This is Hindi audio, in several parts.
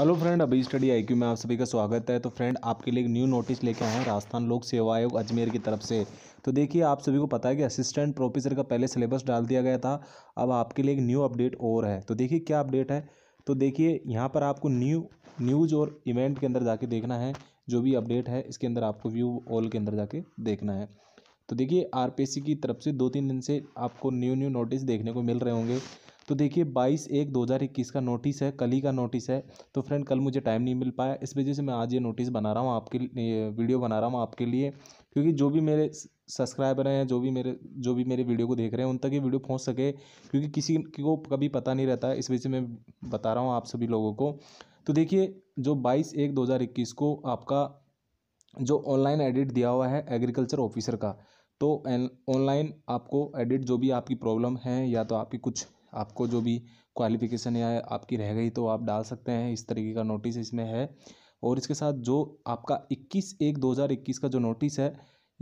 हेलो फ्रेंड अभी स्टडी आईक्यू में आप सभी का स्वागत है तो फ्रेंड आपके लिए एक न्यू नोटिस लेके आए हैं राजस्थान लोक सेवा आयोग अजमेर की तरफ से तो देखिए आप सभी को पता है कि असिस्टेंट प्रोफेसर का पहले सिलेबस डाल दिया गया था अब आपके लिए एक न्यू अपडेट और है तो देखिए क्या अपडेट है तो देखिए यहाँ पर आपको न्यू न्यूज़ और इवेंट के अंदर जाके देखना है जो भी अपडेट है इसके अंदर आपको व्यू ऑल के अंदर जाके देखना है तो देखिए आर की तरफ से दो तीन दिन से आपको न्यू न्यू नोटिस देखने को मिल रहे होंगे तो देखिए बाईस एक दो हज़ार इक्कीस का नोटिस है कल ही का नोटिस है तो फ्रेंड कल मुझे टाइम नहीं मिल पाया इस वजह से मैं आज ये नोटिस बना रहा हूँ आपके लिए वीडियो बना रहा हूँ आपके लिए क्योंकि जो भी मेरे सब्सक्राइबर हैं जो भी मेरे जो भी मेरे वीडियो को देख रहे हैं उन तक ये वीडियो पहुँच सके क्योंकि किसी को कभी पता नहीं रहता इस वजह से मैं बता रहा हूँ आप सभी लोगों को तो देखिए जो बाईस एक दो हज़ार इक्कीस को आपका जो ऑनलाइन एडिट दिया हुआ है एग्रीकल्चर ऑफिसर का तो ऑनलाइन आपको एडिट जो भी आपकी प्रॉब्लम है या तो आपकी कुछ आपको जो भी क्वालिफ़िकेशन या आपकी रह गई तो आप डाल सकते हैं इस तरीके का नोटिस इसमें है और इसके साथ जो आपका 21 एक 2021 का जो नोटिस है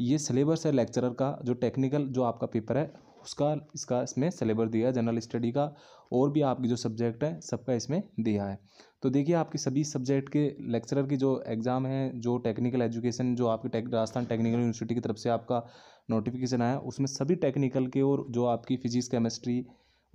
ये सिलेबस है लेक्चरर का जो टेक्निकल जो आपका पेपर है उसका इसका इसमें सिलेबस दिया है जनरल स्टडी का और भी आपकी जो सब्जेक्ट है सबका इसमें दिया है तो देखिए आपकी सभी सब्जेक्ट के लेक्चरर की जो एग्ज़ाम है जो टेक्निकल एजुकेशन जो आपके टेक, राजस्थान टेक्निकल यूनिवर्सिटी की तरफ से आपका नोटिफिकेशन आया उसमें सभी टेक्निकल के और जो आपकी फिजिक्स केमिस्ट्री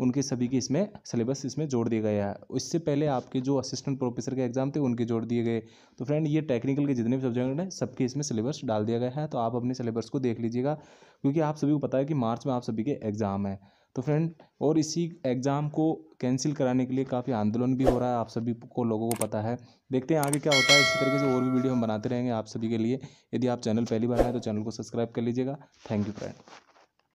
उनके सभी के इसमें सिलेबस इसमें जोड़ दिया गया है इससे पहले आपके जो असिस्टेंट प्रोफेसर के एग्जाम थे उनके जोड़ दिए गए तो फ्रेंड ये टेक्निकल के जितने भी सब्जेक्ट हैं सबके इसमें सिलेबस डाल दिया गया है तो आप अपने सिलेबस को देख लीजिएगा क्योंकि आप सभी को पता है कि मार्च में आप सभी के एग्ज़ाम हैं तो फ्रेंड और इसी एग्ज़ाम को कैंसिल कराने के लिए काफ़ी आंदोलन भी हो रहा है आप सभी को लोगों को पता है देखते हैं आगे क्या होता है इसी तरीके से और भी वीडियो हम बनाते रहेंगे आप सभी के लिए यदि आप चैनल पहली बार आए तो चैनल को सब्सक्राइब कर लीजिएगा थैंक यू फ्रेंड